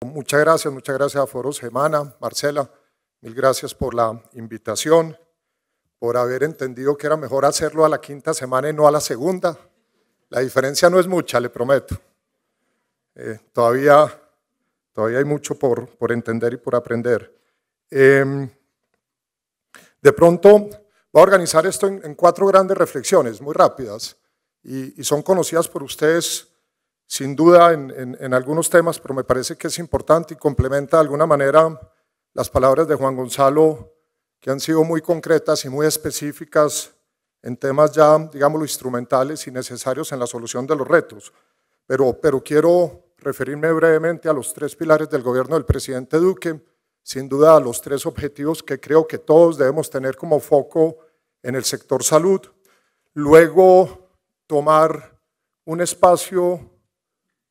Muchas gracias, muchas gracias a Foros Semana, Marcela, mil gracias por la invitación, por haber entendido que era mejor hacerlo a la quinta semana y no a la segunda. La diferencia no es mucha, le prometo. Eh, todavía, todavía hay mucho por, por entender y por aprender. Em, de pronto, voy a organizar esto en, cuatro grandes reflexiones, muy rápidas, y son conocidas por ustedes sin duda en, algunos temas, pero me parece que es importante y complementa de alguna manera las palabras de Juan Gonzalo, que han sido muy concretas y muy específicas en temas ya, digámoslo, instrumentales y necesarios en la solución de los retos. pero quiero referirme brevemente a los tres pilares del gobierno del presidente Duque, sin duda a los tres objetivos que creo que todos debemos tener como foco en el sector salud. Luego, tomar un espacio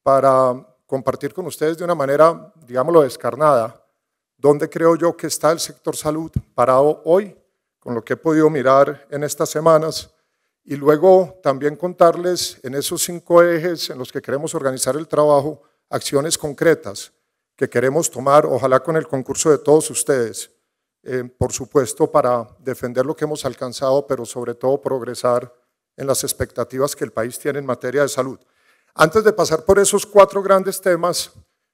para compartir con ustedes de una manera, digámoslo, descarnada, dónde creo yo que está el sector salud parado hoy, con lo que he podido mirar en estas semanas, y luego también contarles en esos cinco ejes en los que queremos organizar el trabajo, acciones concretas que queremos tomar, ojalá con el concurso de todos ustedes, eh, por supuesto, para defender lo que hemos alcanzado, pero sobre todo progresar en las expectativas que el país tiene en materia de salud. Antes de pasar por esos cuatro grandes temas,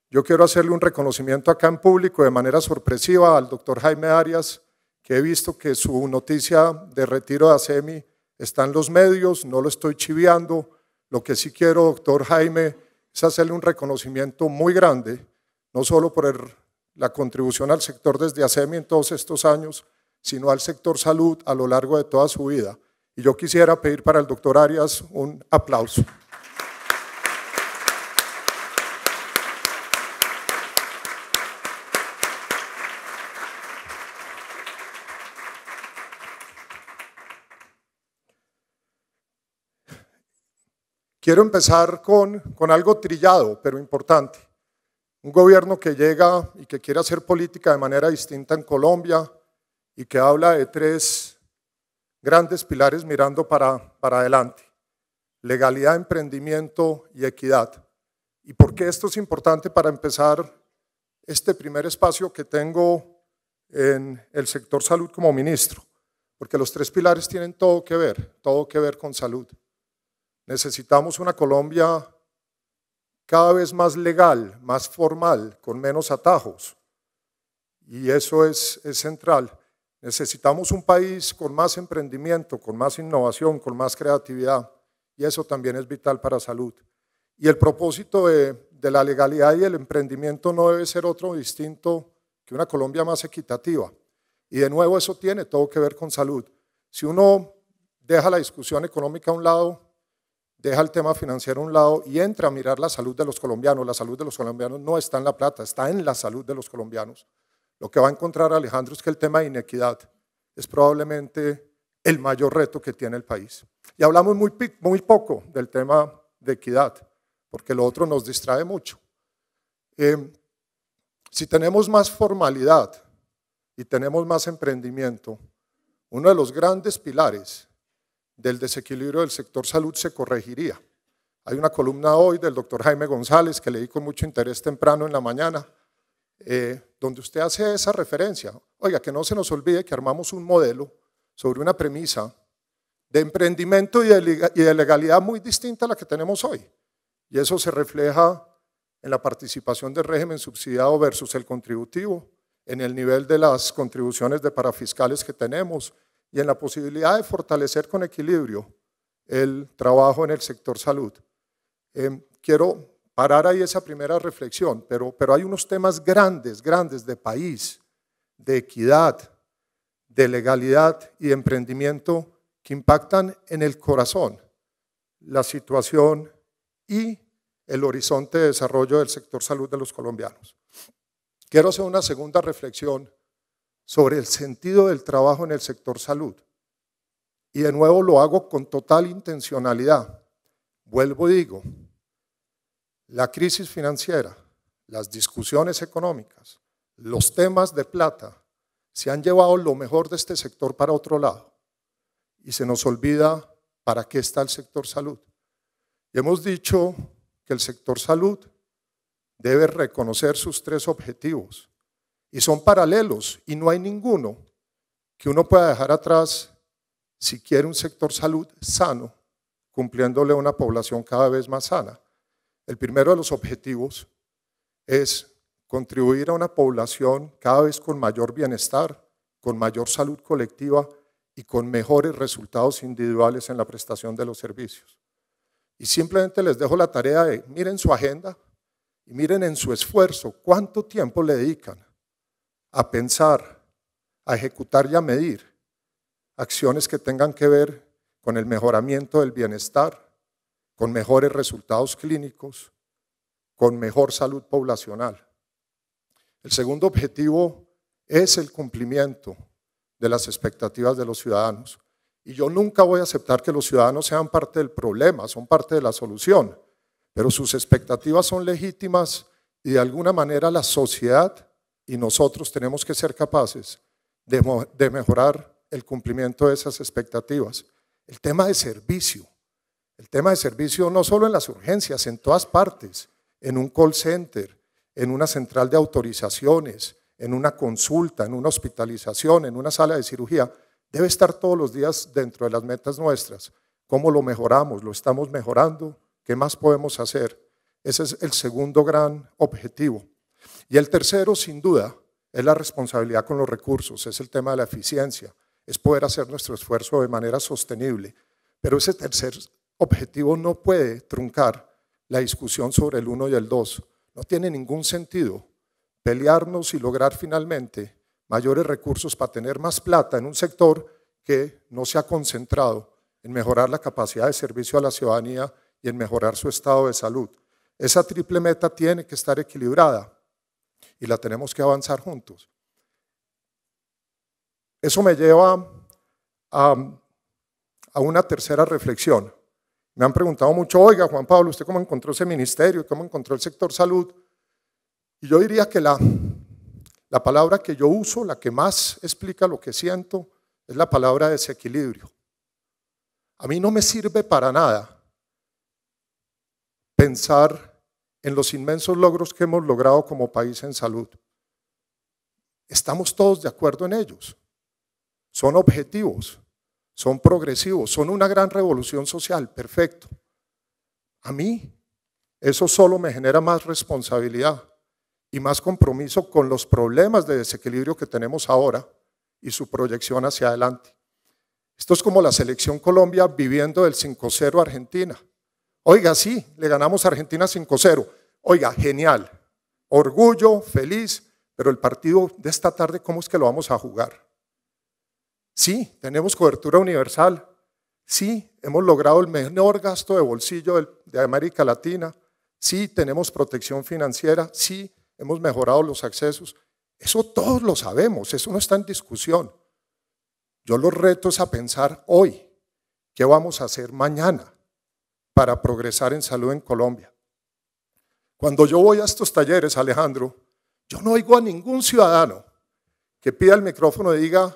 yo quiero hacerle un reconocimiento acá en público de manera sorpresiva al doctor Jaime Arias, que he visto que su noticia de retiro de ASEMI está en los medios, no lo estoy chiviando. Lo que sí quiero, doctor Jaime, es hacerle un reconocimiento muy grande, no solo por la contribución al sector desde ASEMI en todos estos años, sino al sector salud a lo largo de toda su vida. Y yo quisiera pedir para el doctor Arias un aplauso. Quiero empezar con, algo trillado, pero importante. Un gobierno que llega y que quiere hacer política de manera distinta en Colombia y que habla de tres grandes pilares mirando para, para adelante. Legalidad, emprendimiento y equidad. ¿Y por qué esto es importante para empezar este primer espacio que tengo en el sector salud como ministro? Porque los tres pilares tienen todo que ver, todo que ver con salud. Necesitamos una Colombia cada vez más legal, más formal, con menos atajos. Y eso es, central. Necesitamos un país con más emprendimiento, con más innovación, con más creatividad. Y eso también es vital para salud. Y el propósito de la legalidad y el emprendimiento no debe ser otro distinto que una Colombia más equitativa. Y de nuevo eso tiene todo que ver con salud. Si uno deja la discusión económica a un lado, deja el tema financiero a un lado y entra a mirar la salud de los colombianos. La salud de los colombianos no está en la plata, está en la salud de los colombianos. Lo que va a encontrar Alejandro es que el tema de inequidad es probablemente el mayor reto que tiene el país. Y hablamos muy, muy poco del tema de equidad, porque lo otro nos distrae mucho. Eh, si tenemos más formalidad y tenemos más emprendimiento, uno de los grandes pilares del desequilibrio del sector salud se corregiría. Hay una columna hoy del doctor Jaime González que leí con mucho interés temprano en la mañana, eh, donde usted hace esa referencia. Oiga, que no se nos olvide que armamos un modelo sobre una premisa de emprendimiento y de legalidad muy distinta a la que tenemos hoy. Y eso se refleja en la participación del régimen subsidiado versus el contributivo, en el nivel de las contribuciones de parafiscales que tenemos, y en la posibilidad de fortalecer con equilibrio el trabajo en el sector salud. Em, quiero parar ahí esa primera reflexión, pero, pero hay unos temas grandes, grandes de país, de equidad, de legalidad y de emprendimiento que impactan en el corazón la situación y el horizonte de desarrollo del sector salud de los colombianos. Quiero hacer una segunda reflexión sobre el sentido del trabajo en el sector salud. Y de nuevo lo hago con total intencionalidad. Vuelvo y digo, la crisis financiera, las discusiones económicas, los temas de plata, se han llevado lo mejor de este sector para otro lado. Y se nos olvida para qué está el sector salud. Y hemos dicho que el sector salud debe reconocer sus tres objetivos. Y son paralelos y no hay ninguno que uno pueda dejar atrás si quiere un sector salud sano, cumpliéndole a una población cada vez más sana. El primero de los objetivos es contribuir a una población cada vez con mayor bienestar, con mayor salud colectiva y con mejores resultados individuales en la prestación de los servicios. Y simplemente les dejo la tarea de miren su agenda y miren en su esfuerzo cuánto tiempo le dedican a pensar, a ejecutar y a medir acciones que tengan que ver con el mejoramiento del bienestar, con mejores resultados clínicos, con mejor salud poblacional. El segundo objetivo es el cumplimiento de las expectativas de los ciudadanos. Y yo nunca voy a aceptar que los ciudadanos sean parte del problema, son parte de la solución, pero sus expectativas son legítimas y de alguna manera la sociedad y nosotros tenemos que ser capaces de, mejorar el cumplimiento de esas expectativas. El tema de servicio, el tema de servicio no solo en las urgencias, en todas partes, en un call center, en una central de autorizaciones, en una consulta, en una hospitalización, en una sala de cirugía, debe estar todos los días dentro de las metas nuestras. ¿Cómo lo mejoramos? ¿Lo estamos mejorando? ¿Qué más podemos hacer? Ese es el segundo gran objetivo. Y el tercero, sin duda, es la responsabilidad con los recursos, es el tema de la eficiencia, es poder hacer nuestro esfuerzo de manera sostenible. Pero ese tercer objetivo no puede truncar la discusión sobre el uno y el dos. No tiene ningún sentido pelearnos y lograr finalmente mayores recursos para tener más plata en un sector que no se ha concentrado en mejorar la capacidad de servicio a la ciudadanía y en mejorar su estado de salud. Esa triple meta tiene que estar equilibrada y la tenemos que avanzar juntos. Eso me lleva a, una tercera reflexión. Me han preguntado mucho, oiga Juan Pablo, ¿usted cómo encontró ese ministerio? ¿Cómo encontró el sector salud? Y yo diría que la, la palabra que yo uso, la que más explica lo que siento, es la palabra desequilibrio. A mí no me sirve para nada pensar en los inmensos logros que hemos logrado como país en salud. Estamos todos de acuerdo en ellos. Son objetivos, son progresivos, son una gran revolución social, perfecto. A mí eso solo me genera más responsabilidad y más compromiso con los problemas de desequilibrio que tenemos ahora y su proyección hacia adelante. Esto es como la selección Colombia viviendo del 5-0 Argentina. Oiga, sí, le ganamos a Argentina 5-0. Oiga, genial. Orgullo, feliz, pero el partido de esta tarde, ¿cómo es que lo vamos a jugar? Sí, tenemos cobertura universal. Sí, hemos logrado el menor gasto de bolsillo de América Latina. Sí, tenemos protección financiera. Sí, hemos mejorado los accesos. Eso todos lo sabemos, eso no está en discusión. Yo los reto es a pensar hoy, ¿qué vamos a hacer mañana? para progresar en salud en Colombia. Cuando yo voy a estos talleres, Alejandro, yo no oigo a ningún ciudadano que pida el micrófono y diga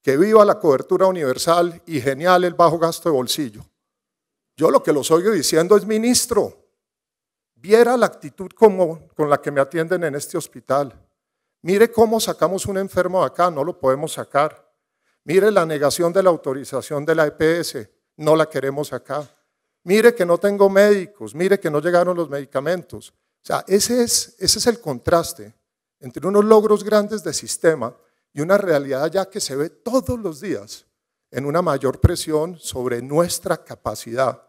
que viva la cobertura universal y genial el bajo gasto de bolsillo. Yo lo que los oigo diciendo es, ministro, viera la actitud con la que me atienden en este hospital. Mire cómo sacamos un enfermo de acá, no lo podemos sacar. Mire la negación de la autorización de la EPS, no la queremos acá mire que no tengo médicos, mire que no llegaron los medicamentos. O sea, ese es, ese es el contraste entre unos logros grandes de sistema y una realidad ya que se ve todos los días en una mayor presión sobre nuestra capacidad,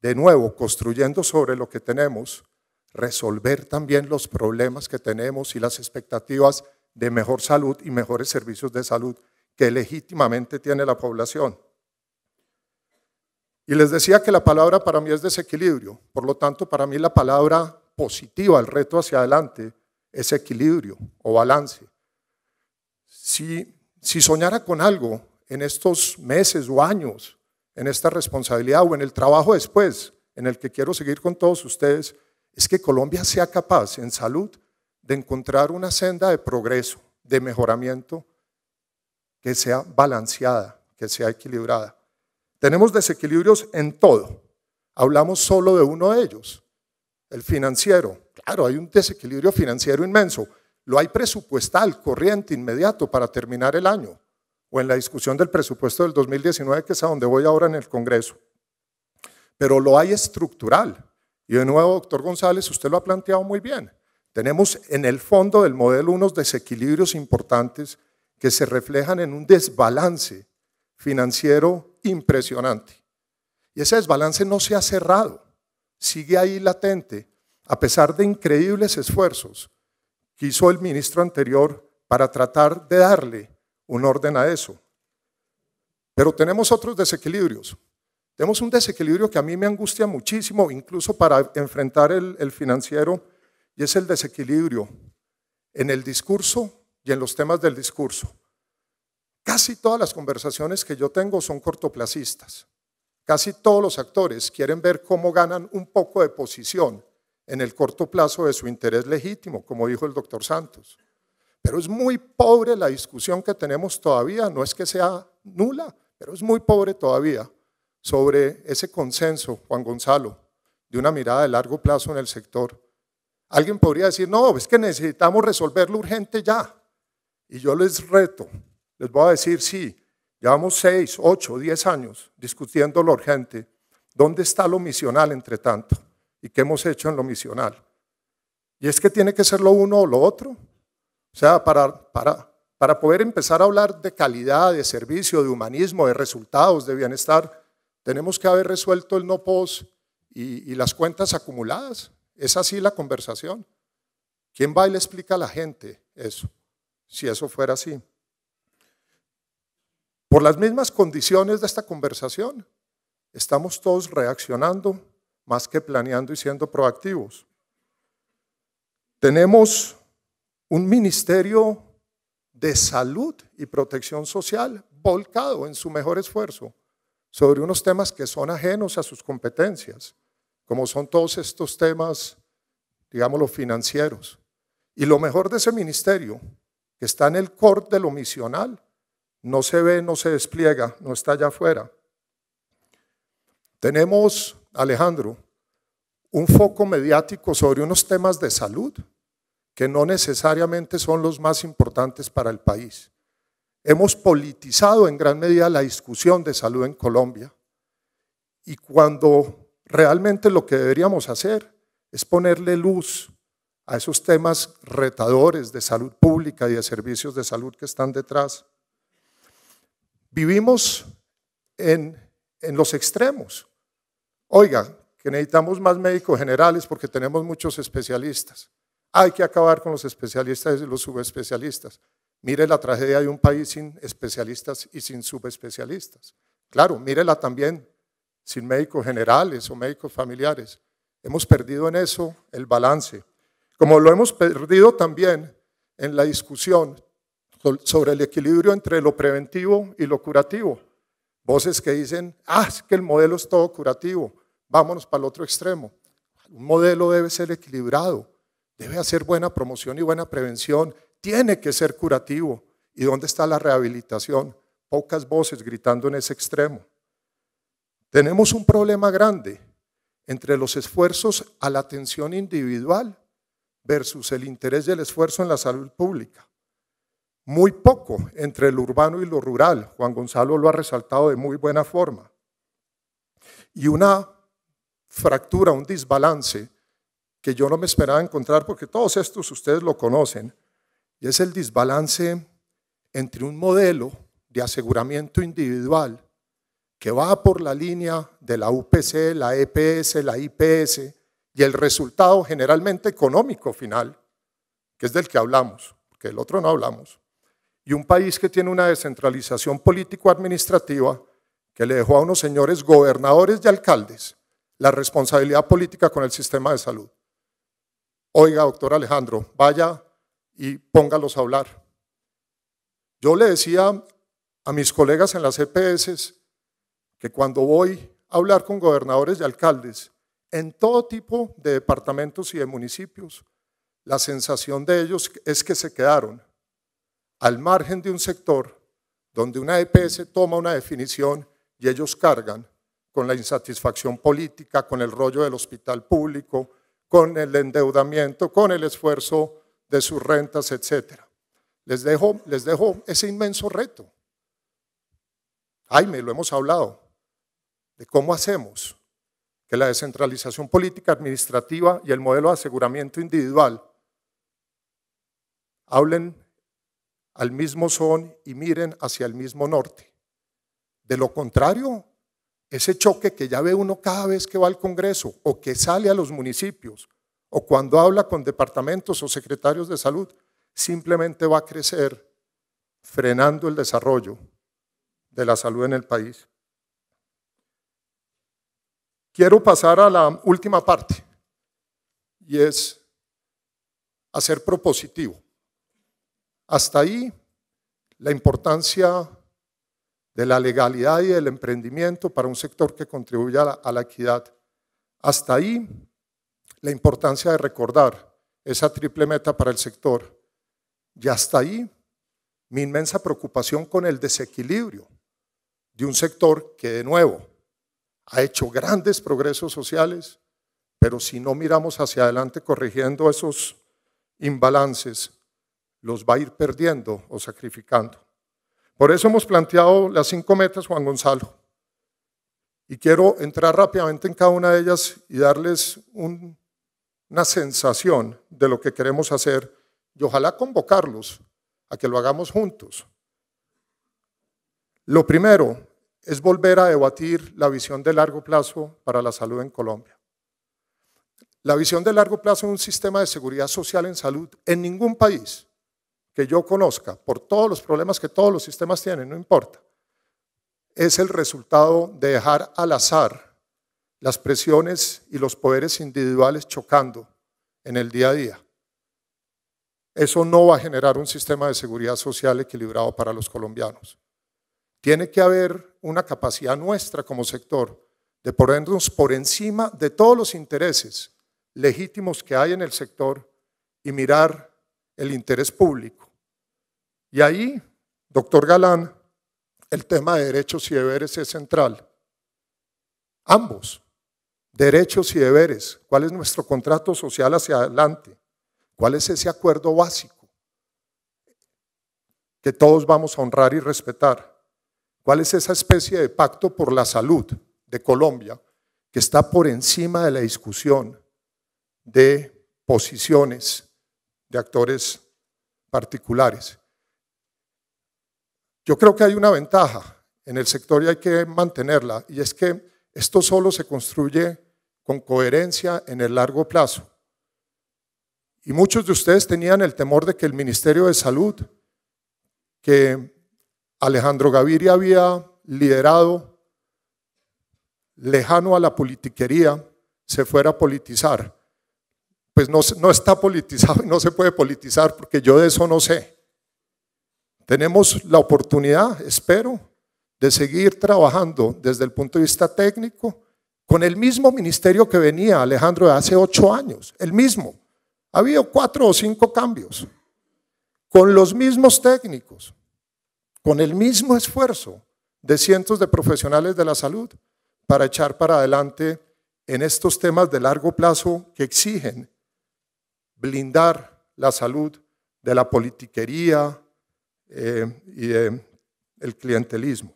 de nuevo, construyendo sobre lo que tenemos, resolver también los problemas que tenemos y las expectativas de mejor salud y mejores servicios de salud que legítimamente tiene la población. Y les decía que la palabra para mí es desequilibrio, por lo tanto para mí la palabra positiva, el reto hacia adelante, es equilibrio o balance. Si, si soñara con algo en estos meses o años, en esta responsabilidad o en el trabajo después, en el que quiero seguir con todos ustedes, es que Colombia sea capaz en salud de encontrar una senda de progreso, de mejoramiento, que sea balanceada, que sea equilibrada. Tenemos desequilibrios en todo. Hablamos solo de uno de ellos, el financiero. Claro, hay un desequilibrio financiero inmenso. Lo hay presupuestal, corriente, inmediato para terminar el año, o en la discusión del presupuesto del 2019, que es a donde voy ahora en el Congreso. Pero lo hay estructural. Y de nuevo, doctor González, usted lo ha planteado muy bien. Tenemos en el fondo del modelo unos desequilibrios importantes que se reflejan en un desbalance financiero impresionante. Y ese desbalance no se ha cerrado, sigue ahí latente, a pesar de increíbles esfuerzos que hizo el ministro anterior para tratar de darle un orden a eso. Pero tenemos otros desequilibrios. Tenemos un desequilibrio que a mí me angustia muchísimo, incluso para enfrentar el, el financiero, y es el desequilibrio en el discurso y en los temas del discurso. Casi todas las conversaciones que yo tengo son cortoplacistas. Casi todos los actores quieren ver cómo ganan un poco de posición en el corto plazo de su interés legítimo, como dijo el doctor Santos. Pero es muy pobre la discusión que tenemos todavía, no es que sea nula, pero es muy pobre todavía sobre ese consenso, Juan Gonzalo, de una mirada de largo plazo en el sector. Alguien podría decir, no, es que necesitamos resolverlo urgente ya. Y yo les reto, les voy a decir, sí, llevamos seis, ocho, diez años discutiendo lo urgente. ¿Dónde está lo misional entre tanto? ¿Y qué hemos hecho en lo misional? Y es que tiene que ser lo uno o lo otro. O sea, para, para, para poder empezar a hablar de calidad, de servicio, de humanismo, de resultados, de bienestar, tenemos que haber resuelto el no pos y, y, las cuentas acumuladas. Es así la conversación. ¿Quién va y le explica a la gente eso? Si eso fuera así. Por las mismas condiciones de esta conversación, estamos todos reaccionando más que planeando y siendo proactivos. Tenemos un ministerio de salud y protección social volcado en su mejor esfuerzo sobre unos temas que son ajenos a sus competencias, como son todos estos temas, digámoslo, financieros. Y lo mejor de ese ministerio, que está en el corte de lo misional, no se ve, no se despliega, no está allá afuera. Tenemos, Alejandro, un foco mediático sobre unos temas de salud que no necesariamente son los más importantes para el país. Hemos politizado en gran medida la discusión de salud en Colombia y cuando realmente lo que deberíamos hacer es ponerle luz a esos temas retadores de salud pública y de servicios de salud que están detrás vivimos en, en los extremos. Oiga, que necesitamos más médicos generales porque tenemos muchos especialistas. Hay que acabar con los especialistas y los subespecialistas. Mire la tragedia de un país sin especialistas y sin subespecialistas. Claro, mírela también sin médicos generales o médicos familiares. Hemos perdido en eso el balance. Como lo hemos perdido también en la discusión sobre el equilibrio entre lo preventivo y lo curativo. Voces que dicen, ah, es que el modelo es todo curativo, vámonos para el otro extremo. Un modelo debe ser equilibrado, debe hacer buena promoción y buena prevención, tiene que ser curativo. ¿Y dónde está la rehabilitación? Pocas voces gritando en ese extremo. Tenemos un problema grande entre los esfuerzos a la atención individual versus el interés del esfuerzo en la salud pública muy poco entre lo urbano y lo rural. Juan Gonzalo lo ha resaltado de muy buena forma. Y una fractura, un desbalance que yo no me esperaba encontrar porque todos estos ustedes lo conocen, y es el desbalance entre un modelo de aseguramiento individual que va por la línea de la UPC, la EPS, la IPS y el resultado generalmente económico final, que es del que hablamos, porque el otro no hablamos, y un país que tiene una descentralización político-administrativa que le dejó a unos señores gobernadores y alcaldes la responsabilidad política con el sistema de salud. Oiga, doctor Alejandro, vaya y póngalos a hablar. Yo le decía a mis colegas en las EPS que cuando voy a hablar con gobernadores y alcaldes en todo tipo de departamentos y de municipios, la sensación de ellos es que se quedaron al margen de un sector donde una EPS toma una definición y ellos cargan con la insatisfacción política, con el rollo del hospital público, con el endeudamiento, con el esfuerzo de sus rentas, etc. Les dejo, les dejo ese inmenso reto. me lo hemos hablado, de cómo hacemos que la descentralización política administrativa y el modelo de aseguramiento individual hablen al mismo son y miren hacia el mismo norte. De lo contrario, ese choque que ya ve uno cada vez que va al Congreso o que sale a los municipios o cuando habla con departamentos o secretarios de salud, simplemente va a crecer frenando el desarrollo de la salud en el país. Quiero pasar a la última parte y es hacer propositivo. Hasta ahí la importancia de la legalidad y del emprendimiento para un sector que contribuya a, a la, equidad. Hasta ahí la importancia de recordar esa triple meta para el sector. Y hasta ahí mi inmensa preocupación con el desequilibrio de un sector que de nuevo ha hecho grandes progresos sociales, pero si no miramos hacia adelante corrigiendo esos imbalances, los va a ir perdiendo o sacrificando. Por eso hemos planteado las cinco metas, Juan Gonzalo. Y quiero entrar rápidamente en cada una de ellas y darles una sensación de lo que queremos hacer y ojalá convocarlos a que lo hagamos juntos. Lo primero es volver a debatir la visión de largo plazo para la salud en Colombia. La visión de largo plazo de un sistema de seguridad social en salud en ningún país que yo conozca, por todos los problemas que todos los sistemas tienen, no importa, es el resultado de dejar al azar las presiones y los poderes individuales chocando en el día a día. Eso no va a generar un sistema de seguridad social equilibrado para los colombianos. Tiene que haber una capacidad nuestra como sector de ponernos por encima de todos los intereses legítimos que hay en el sector y mirar el interés público y ahí, doctor Galán, el tema de derechos y deberes es central. Ambos, derechos y deberes. ¿Cuál es nuestro contrato social hacia adelante? ¿Cuál es ese acuerdo básico que todos vamos a honrar y respetar? ¿Cuál es esa especie de pacto por la salud de Colombia que está por encima de la discusión de posiciones de actores particulares? Yo creo que hay una ventaja en el sector y hay que mantenerla, y es que esto solo se construye con coherencia en el largo plazo. Y muchos de ustedes tenían el temor de que el Ministerio de Salud, que Alejandro Gaviria había liderado lejano a la politiquería, se fuera a politizar. Pues no, no está politizado y no se puede politizar porque yo de eso no sé. Tenemos la oportunidad, espero, de seguir trabajando desde el punto de vista técnico con el mismo ministerio que venía Alejandro hace ocho años, el mismo. Ha habido cuatro o cinco cambios, con los mismos técnicos, con el mismo esfuerzo de cientos de profesionales de la salud para echar para adelante en estos temas de largo plazo que exigen blindar la salud de la politiquería, eh, y eh, el clientelismo.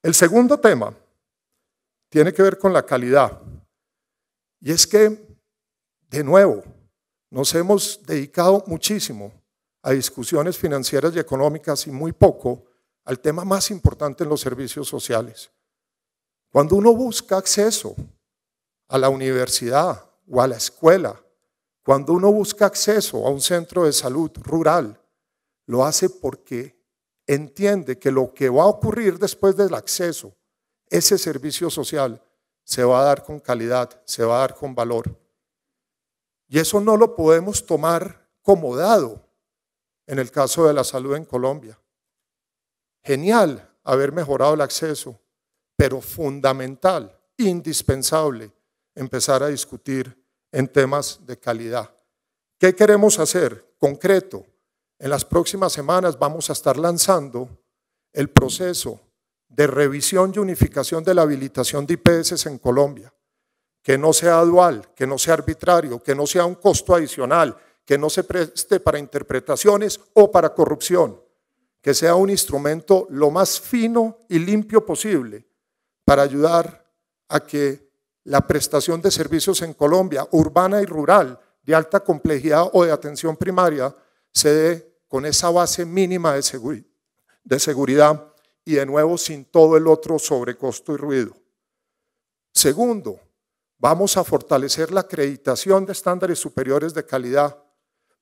El segundo tema tiene que ver con la calidad. Y es que, de nuevo, nos hemos dedicado muchísimo a discusiones financieras y económicas y muy poco al tema más importante en los servicios sociales. Cuando uno busca acceso a la universidad o a la escuela, cuando uno busca acceso a un centro de salud rural, lo hace porque entiende que lo que va a ocurrir después del acceso, ese servicio social, se va a dar con calidad, se va a dar con valor. Y eso no lo podemos tomar como dado en el caso de la salud en Colombia. Genial haber mejorado el acceso, pero fundamental, indispensable, empezar a discutir en temas de calidad. ¿Qué queremos hacer? Concreto, en las próximas semanas vamos a estar lanzando el proceso de revisión y unificación de la habilitación de IPS en Colombia. Que no sea dual, que no sea arbitrario, que no sea un costo adicional, que no se preste para interpretaciones o para corrupción. Que sea un instrumento lo más fino y limpio posible para ayudar a que la prestación de servicios en Colombia, urbana y rural, de alta complejidad o de atención primaria, se dé con esa base mínima de, de seguridad y de nuevo sin todo el otro sobrecosto y ruido. Segundo, vamos a fortalecer la acreditación de estándares superiores de calidad.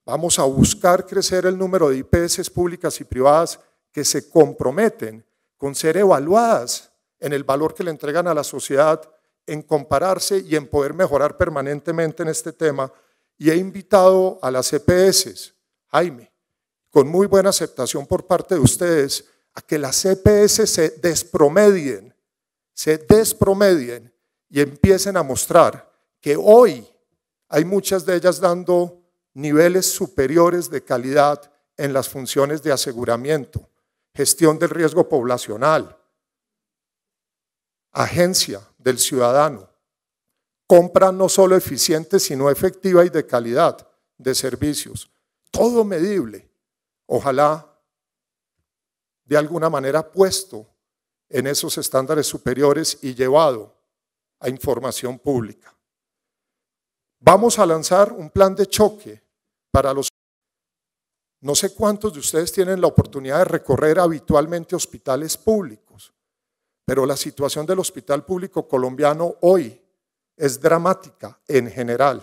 Vamos a buscar crecer el número de IPS públicas y privadas que se comprometen con ser evaluadas en el valor que le entregan a la sociedad, en compararse y en poder mejorar permanentemente en este tema. Y he invitado a las EPS, Jaime, con muy buena aceptación por parte de ustedes, a que las CPS e se despromedien, se despromedien y empiecen a mostrar que hoy hay muchas de ellas dando niveles superiores de calidad en las funciones de aseguramiento, gestión del riesgo poblacional, agencia del ciudadano, compra no solo eficiente, sino efectiva y de calidad de servicios. Todo medible ojalá de alguna manera puesto en esos estándares superiores y llevado a información pública. Vamos a lanzar un plan de choque para los... No sé cuántos de ustedes tienen la oportunidad de recorrer habitualmente hospitales públicos, pero la situación del hospital público colombiano hoy es dramática en general.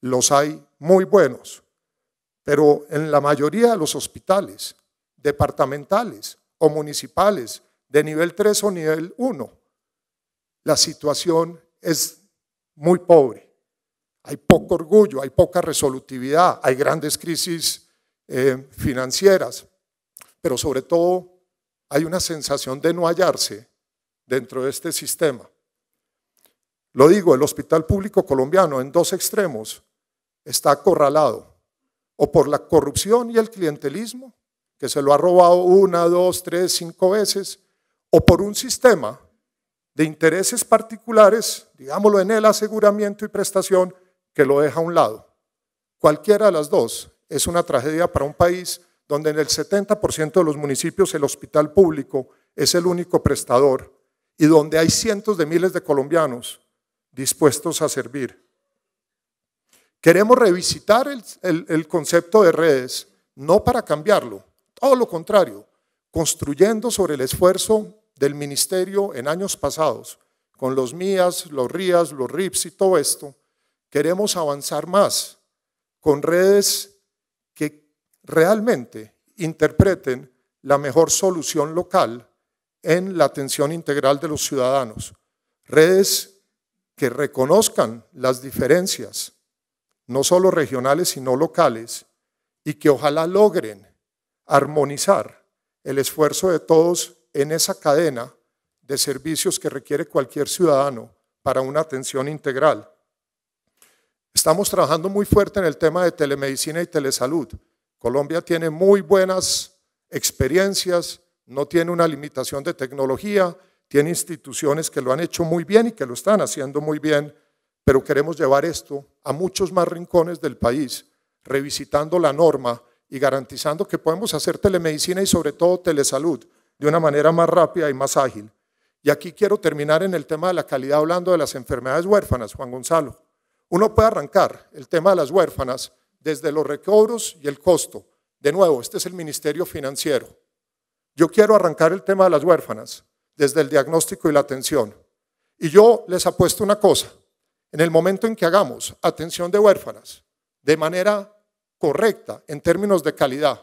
Los hay muy buenos, pero en la mayoría de los hospitales departamentales o municipales de nivel 3 o nivel 1, la situación es muy pobre. Hay poco orgullo, hay poca resolutividad, hay grandes crisis eh, financieras, pero sobre todo hay una sensación de no hallarse dentro de este sistema. Lo digo, el hospital público colombiano en dos extremos está acorralado o por la corrupción y el clientelismo, que se lo ha robado una, dos, tres, cinco veces, o por un sistema de intereses particulares, digámoslo en el aseguramiento y prestación, que lo deja a un lado. Cualquiera de las dos es una tragedia para un país donde en el 70% de los municipios el hospital público es el único prestador y donde hay cientos de miles de colombianos dispuestos a servir. Queremos revisitar el, concepto de redes, no para cambiarlo, todo lo contrario, construyendo sobre el esfuerzo del ministerio en años pasados, con los mías, los rías, los rips y todo esto, queremos avanzar más con redes que realmente interpreten la mejor solución local en la atención integral de los ciudadanos. Redes que reconozcan las diferencias no solo regionales, sino locales, y que ojalá logren armonizar el esfuerzo de todos en esa cadena de servicios que requiere cualquier ciudadano para una atención integral. Estamos trabajando muy fuerte en el tema de telemedicina y telesalud. Colombia tiene muy buenas experiencias, no tiene una limitación de tecnología, tiene instituciones que lo han hecho muy bien y que lo están haciendo muy bien pero queremos llevar esto a muchos más rincones del país, revisitando la norma y garantizando que podemos hacer telemedicina y sobre todo telesalud de una manera más rápida y más ágil. Y aquí quiero terminar en el tema de la calidad hablando de las enfermedades huérfanas, Juan Gonzalo. Uno puede arrancar el tema de las huérfanas desde los recobros y el costo. De nuevo, este es el Ministerio Financiero. Yo quiero arrancar el tema de las huérfanas desde el diagnóstico y la atención. Y yo les apuesto una cosa, en el momento en que hagamos atención de huérfanas de manera correcta en términos de calidad,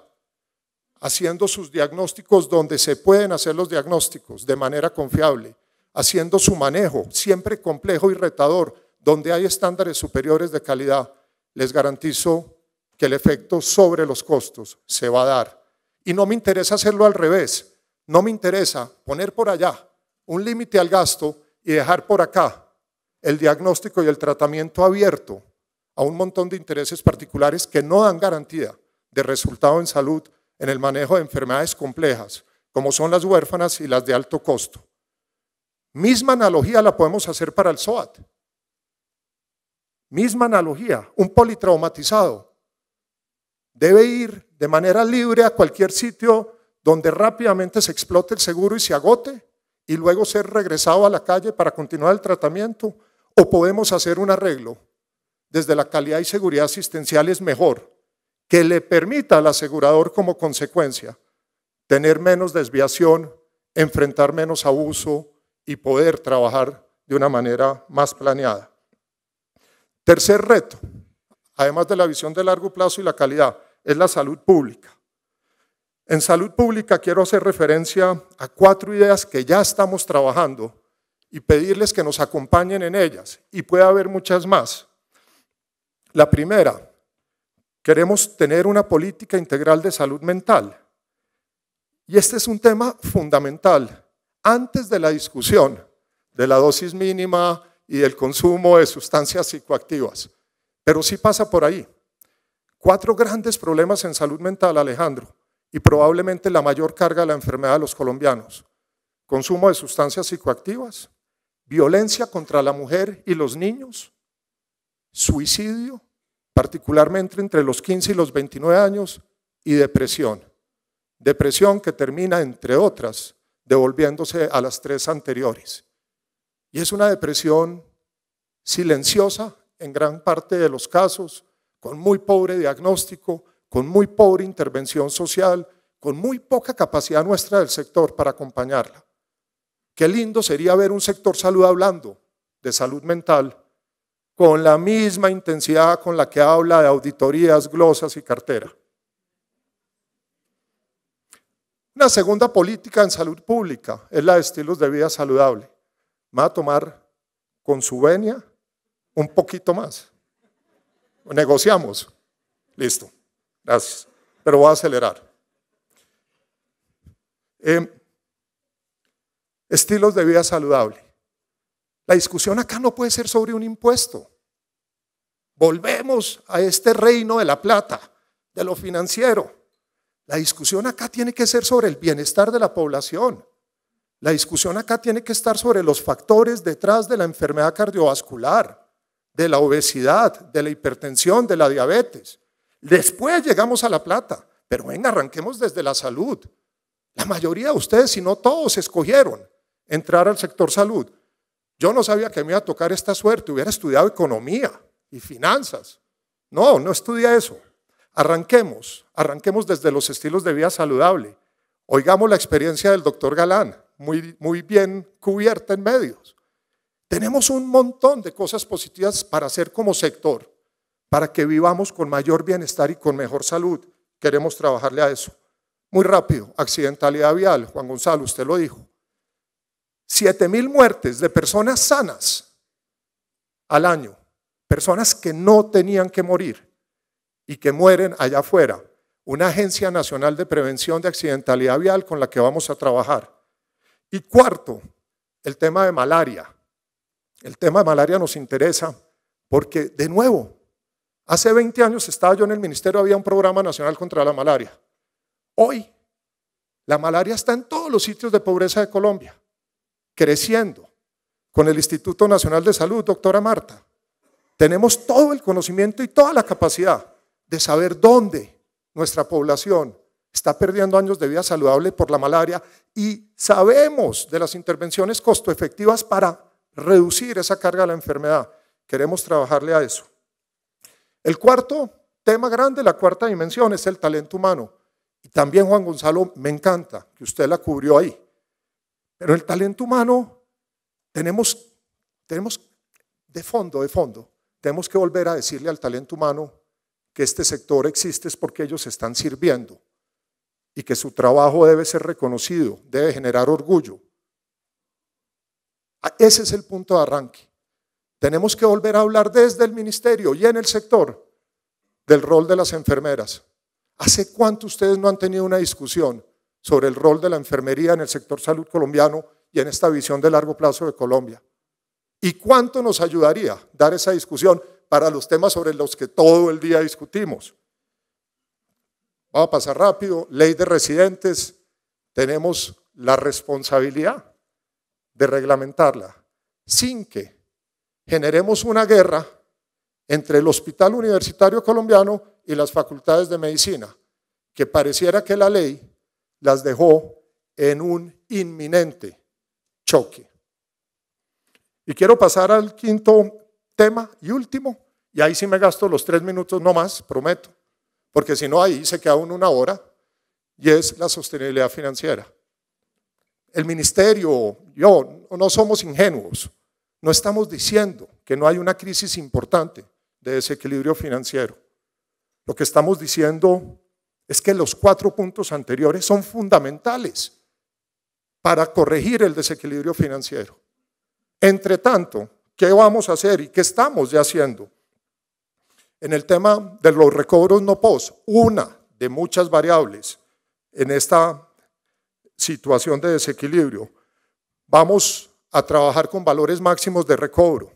haciendo sus diagnósticos donde se pueden hacer los diagnósticos de manera confiable, haciendo su manejo siempre complejo y retador, donde hay estándares superiores de calidad, les garantizo que el efecto sobre los costos se va a dar. Y no me interesa hacerlo al revés, no me interesa poner por allá un límite al gasto y dejar por acá el diagnóstico y el tratamiento abierto a un montón de intereses particulares que no dan garantía de resultado en salud en el manejo de enfermedades complejas, como son las huérfanas y las de alto costo. Misma analogía la podemos hacer para el SOAT. Misma analogía, un politraumatizado debe ir de manera libre a cualquier sitio donde rápidamente se explote el seguro y se agote y luego ser regresado a la calle para continuar el tratamiento o podemos hacer un arreglo desde la calidad y seguridad asistencial es mejor, que le permita al asegurador como consecuencia tener menos desviación, enfrentar menos abuso y poder trabajar de una manera más planeada. Tercer reto, además de la visión de largo plazo y la calidad, es la salud pública. En salud pública quiero hacer referencia a cuatro ideas que ya estamos trabajando y pedirles que nos acompañen en ellas. Y puede haber muchas más. La primera, queremos tener una política integral de salud mental. Y este es un tema fundamental. Antes de la discusión de la dosis mínima y del consumo de sustancias psicoactivas, pero sí pasa por ahí. Cuatro grandes problemas en salud mental, Alejandro, y probablemente la mayor carga de la enfermedad de los colombianos. Consumo de sustancias psicoactivas, violencia contra la mujer y los niños, suicidio, particularmente entre los 15 y los 29 años, y depresión. Depresión que termina, entre otras, devolviéndose a las tres anteriores. Y es una depresión silenciosa en gran parte de los casos, con muy pobre diagnóstico, con muy pobre intervención social, con muy poca capacidad nuestra del sector para acompañarla. Qué lindo sería ver un sector salud hablando de salud mental con la misma intensidad con la que habla de auditorías, glosas y cartera. Una segunda política en salud pública es la de estilos de vida saludable. Va a tomar con su venia un poquito más. Negociamos. Listo. Gracias. Pero voy a acelerar. Eh, Estilos de vida saludable. La discusión acá no puede ser sobre un impuesto. Volvemos a este reino de la plata, de lo financiero. La discusión acá tiene que ser sobre el bienestar de la población. La discusión acá tiene que estar sobre los factores detrás de la enfermedad cardiovascular, de la obesidad, de la hipertensión, de la diabetes. Después llegamos a la plata, pero venga, arranquemos desde la salud. La mayoría de ustedes, si no todos, escogieron entrar al sector salud. Yo no sabía que me iba a tocar esta suerte, hubiera estudiado economía y finanzas. No, no estudia eso. Arranquemos, arranquemos desde los estilos de vida saludable. Oigamos la experiencia del doctor Galán, muy, muy bien cubierta en medios. Tenemos un montón de cosas positivas para hacer como sector, para que vivamos con mayor bienestar y con mejor salud. Queremos trabajarle a eso. Muy rápido, accidentalidad vial, Juan Gonzalo, usted lo dijo. Siete mil muertes de personas sanas al año, personas que no tenían que morir y que mueren allá afuera. Una agencia nacional de prevención de accidentalidad vial con la que vamos a trabajar. Y cuarto, el tema de malaria. El tema de malaria nos interesa porque, de nuevo, hace 20 años estaba yo en el ministerio, había un programa nacional contra la malaria. Hoy, la malaria está en todos los sitios de pobreza de Colombia creciendo con el Instituto Nacional de Salud, doctora Marta. Tenemos todo el conocimiento y toda la capacidad de saber dónde nuestra población está perdiendo años de vida saludable por la malaria y sabemos de las intervenciones costo efectivas para reducir esa carga de la enfermedad. Queremos trabajarle a eso. El cuarto tema grande, la cuarta dimensión, es el talento humano. Y también Juan Gonzalo, me encanta que usted la cubrió ahí. Pero el talento humano tenemos, tenemos de fondo, de fondo, tenemos que volver a decirle al talento humano que este sector existe es porque ellos están sirviendo y que su trabajo debe ser reconocido, debe generar orgullo. Ah, ese es el punto de arranque. Tenemos que volver a hablar desde el ministerio y en el sector del rol de las enfermeras. ¿Hace cuánto ustedes no han tenido una discusión sobre el rol de la enfermería en el sector salud colombiano y en esta visión de largo plazo de Colombia. ¿Y cuánto nos ayudaría dar esa discusión para los temas sobre los que todo el día discutimos? Va a pasar rápido, ley de residentes, tenemos la responsabilidad de reglamentarla, sin que generemos una guerra entre el Hospital Universitario Colombiano y las facultades de medicina, que pareciera que la ley las dejó en un inminente choque. Y quiero pasar al quinto tema y último, y ahí sí me gasto los tres minutos no más, prometo, porque si no ahí se queda aún una hora, y es la sostenibilidad financiera. El ministerio, yo, no somos ingenuos, no estamos diciendo que no hay una crisis importante de desequilibrio financiero. Lo que estamos diciendo es que los cuatro puntos anteriores son fundamentales para corregir el desequilibrio financiero. Entre tanto, ¿qué vamos a hacer y qué estamos ya haciendo? En el tema de los recobros no post, una de muchas variables en esta situación de desequilibrio, vamos a trabajar con valores máximos de recobro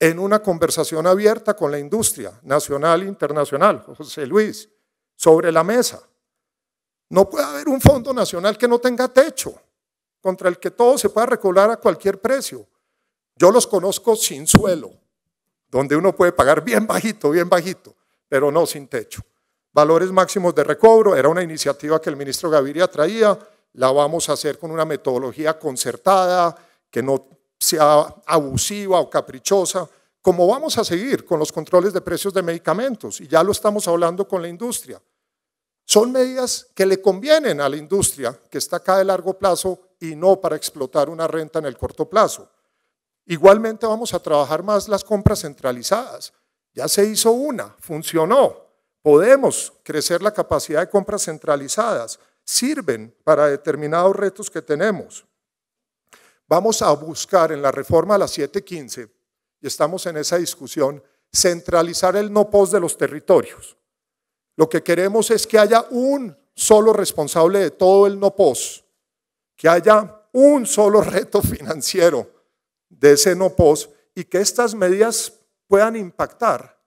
en una conversación abierta con la industria nacional e internacional, José Luis sobre la mesa. No puede haber un fondo nacional que no tenga techo, contra el que todo se pueda recobrar a cualquier precio. Yo los conozco sin suelo, donde uno puede pagar bien bajito, bien bajito, pero no sin techo. Valores máximos de recobro, era una iniciativa que el ministro Gaviria traía, la vamos a hacer con una metodología concertada, que no sea abusiva o caprichosa, como vamos a seguir con los controles de precios de medicamentos, y ya lo estamos hablando con la industria. Son medidas que le convienen a la industria que está acá de largo plazo y no para explotar una renta en el corto plazo. Igualmente vamos a trabajar más las compras centralizadas. Ya se hizo una, funcionó. Podemos crecer la capacidad de compras centralizadas. Sirven para determinados retos que tenemos. Vamos a buscar en la reforma a las 715, y estamos en esa discusión, centralizar el no-post de los territorios. Lo que queremos es que haya un solo responsable de todo el no post que haya un solo reto financiero de ese no POS y que estas medidas puedan impactar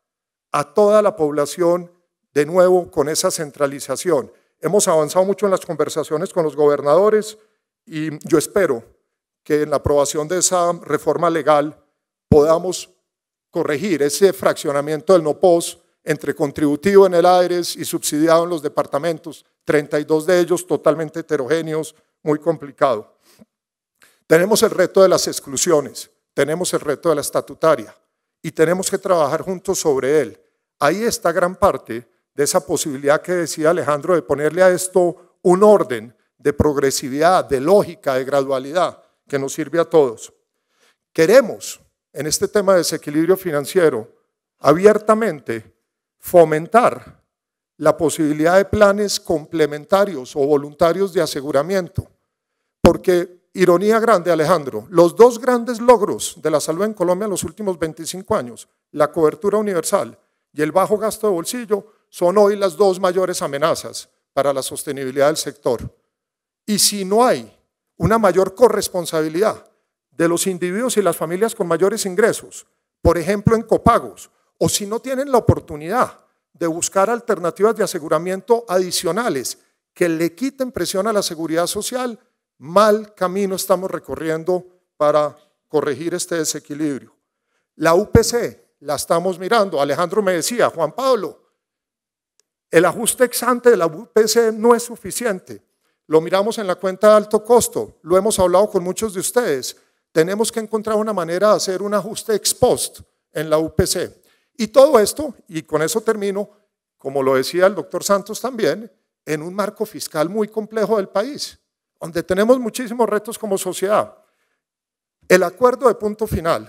a toda la población de nuevo con esa centralización. Hemos avanzado mucho en las conversaciones con los gobernadores y yo espero que en la aprobación de esa reforma legal podamos corregir ese fraccionamiento del no post entre contributivo en el AIRES y subsidiado en los departamentos, 32 de ellos totalmente heterogéneos, muy complicado. Tenemos el reto de las exclusiones, tenemos el reto de la estatutaria y tenemos que trabajar juntos sobre él. Ahí está gran parte de esa posibilidad que decía Alejandro de ponerle a esto un orden de progresividad, de lógica, de gradualidad, que nos sirve a todos. Queremos, en este tema de desequilibrio financiero, abiertamente fomentar la posibilidad de planes complementarios o voluntarios de aseguramiento. Porque, ironía grande, Alejandro, los dos grandes logros de la salud en Colombia en los últimos 25 años, la cobertura universal y el bajo gasto de bolsillo, son hoy las dos mayores amenazas para la sostenibilidad del sector. Y si no hay una mayor corresponsabilidad de los individuos y las familias con mayores ingresos, por ejemplo en copagos, o si no tienen la oportunidad de buscar alternativas de aseguramiento adicionales que le quiten presión a la seguridad social, mal camino estamos recorriendo para corregir este desequilibrio. La UPC la estamos mirando. Alejandro me decía, Juan Pablo, el ajuste ex-ante de la UPC no es suficiente. Lo miramos en la cuenta de alto costo, lo hemos hablado con muchos de ustedes. Tenemos que encontrar una manera de hacer un ajuste ex post en la UPC. Y todo esto, y con eso termino, como lo decía el doctor Santos también, en un marco fiscal muy complejo del país, donde tenemos muchísimos retos como sociedad. El acuerdo de punto final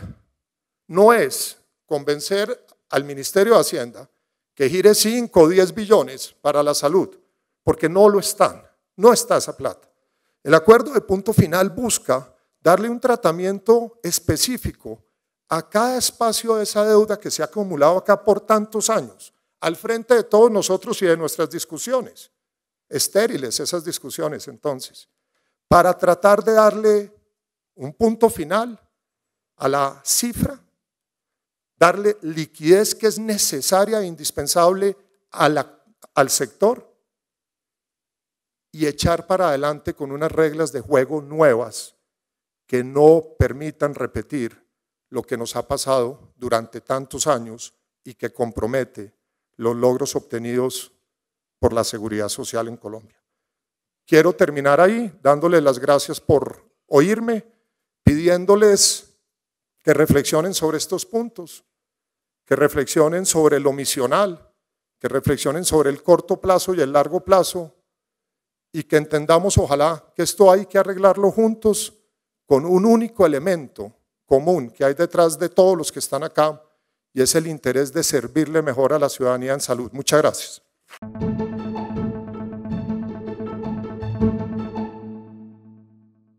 no es convencer al Ministerio de Hacienda que gire 5 o 10 billones para la salud, porque no lo están, no está esa plata. El acuerdo de punto final busca darle un tratamiento específico a cada espacio de esa deuda que se ha acumulado acá por tantos años, al frente de todos nosotros y de nuestras discusiones, estériles esas discusiones entonces, para tratar de darle un punto final a la cifra, darle liquidez que es necesaria e indispensable al sector y echar para adelante con unas reglas de juego nuevas que no permitan repetir lo que nos ha pasado durante tantos años y que compromete los logros obtenidos por la seguridad social en Colombia. Quiero terminar ahí dándoles las gracias por oírme, pidiéndoles que reflexionen sobre estos puntos, que reflexionen sobre lo misional, que reflexionen sobre el corto plazo y el largo plazo y que entendamos, ojalá, que esto hay que arreglarlo juntos con un único elemento común que hay detrás de todos los que están acá y es el interés de servirle mejor a la ciudadanía en salud. Muchas gracias.